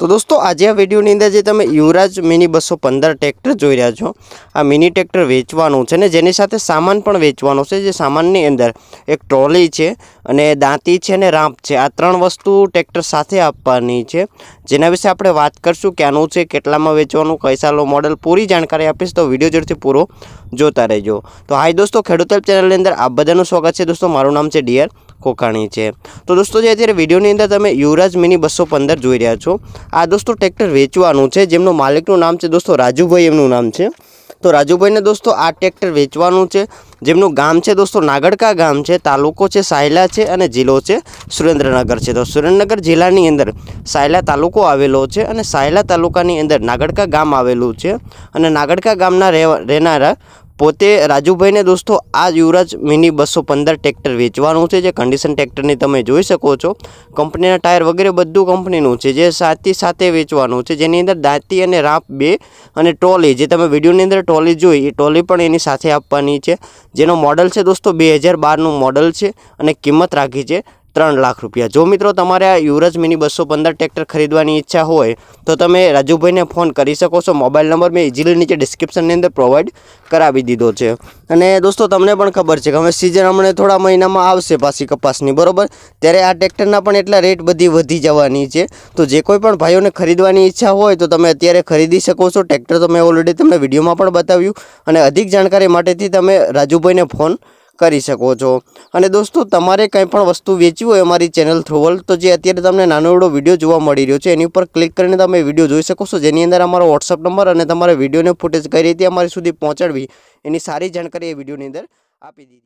તો દોસ્તો આજે આ વિડીયોની અંદર જે તમે યુવરાજ મિની બસો પંદર ટ્રેક્ટર જોઈ રહ્યા છો આ મિની ટ્રેક્ટર વેચવાનું છે ને જેની સાથે સામાન પણ વેચવાનો છે જે સામાનની અંદર એક ટ્રોલી છે અને દાંતી છે અને રાંપ છે આ ત્રણ વસ્તુ ટ્રેક્ટર સાથે આપવાની છે જેના વિશે આપણે વાત કરશું ક્યાંનું છે કેટલામાં વેચવાનું કૈસાલો મોડલ પૂરી જાણકારી આપીશ તો વિડીયો જરૂરથી પૂરો જોતા રહેજો તો હાય દોસ્તો ખેડૂત ચેનલની અંદર આ બધાનું સ્વાગત છે દોસ્તો મારું નામ છે ડિયર કોકાણી છે તો દોસ્તો જે અત્યારે વિડીયોની અંદર તમે યુવરાજ મિની બસો પંદર જોઈ રહ્યા છો આ દોસ્તો ટ્રેક્ટર વેચવાનું છે જેમનો માલિકનું નામ છે દોસ્તો રાજુભાઈ એમનું નામ છે તો રાજુભાઈને દોસ્તો આ ટ્રેક્ટર વેચવાનું છે જેમનું ગામ છે દોસ્તો નાગડકા ગામ છે તાલુકો છે સાયલા છે અને જિલ્લો છે સુરેન્દ્રનગર છે તો સુરેન્દ્રનગર જિલ્લાની અંદર સાયલા તાલુકો આવેલો છે અને સાયલા તાલુકાની અંદર નાગડકા ગામ આવેલું છે અને નાગડકા ગામના રહેવા રહેનારા પોતે રાજુભાઈને દોસ્તો આ યુવરાજ મિની બસો પંદર ટ્રેક્ટર વેચવાનું છે જે કન્ડિશન ટ્રેક્ટરની તમે જોઈ શકો છો કંપનીના ટાયર વગેરે બધું કંપનીનું છે જે સાથી સાથે વેચવાનું છે જેની અંદર દાંતી અને રાપ બે અને ટ્રોલી જે તમે વિડીયોની અંદર ટ્રોલી જોઈ એ ટ્રોલી પણ એની સાથે આપવાની છે જેનો મોડલ છે દોસ્તો બે હજાર બારનું મોડલ છે અને કિંમત રાખી છે ત્રણ લાખ રૂપિયા જો મિત્રો તમારે આ યુવરાજ મિની બસો પંદર ટ્રેક્ટર ખરીદવાની ઈચ્છા હોય તો તમે રાજુભાઈને ફોન કરી શકો છો મોબાઈલ નંબર મેં ઇઝીલી નીચે ડિસ્ક્રિપ્શનની અંદર પ્રોવાઈડ કરાવી દીધો છે અને દોસ્તો તમને પણ ખબર છે કે હવે સિઝન હમણે થોડા મહિનામાં આવશે પાછી કપાસની બરાબર ત્યારે આ ટ્રેક્ટરના પણ એટલા રેટ બધી વધી જવાની છે તો જે કોઈ પણ ભાઈઓને ખરીદવાની ઈચ્છા હોય તો તમે અત્યારે ખરીદી શકો છો ટ્રેક્ટર તો મેં ઓલરેડી તમને વિડીયોમાં પણ બતાવ્યું અને અધિક જાણકારી માટેથી તમે રાજુભાઈને ફોન કરી શકો છો અને દોસ્તો તમારે કંઈ પણ વસ્તુ વેચવી હોય અમારી ચેનલ થ્રુવલ તો જે અત્યારે તમને નાનો એવડો વિડીયો જોવા મળી રહ્યો છે એની ઉપર ક્લિક કરીને તમે વિડીયો જોઈ શકો છો જેની અંદર અમારો વોટ્સઅપ નંબર અને તમારા વિડીયોને ફૂટેજ કઈ રીતે અમારી સુધી પહોંચાડવી એની સારી જાણકારી એ વિડીયોની અંદર આપી દીધી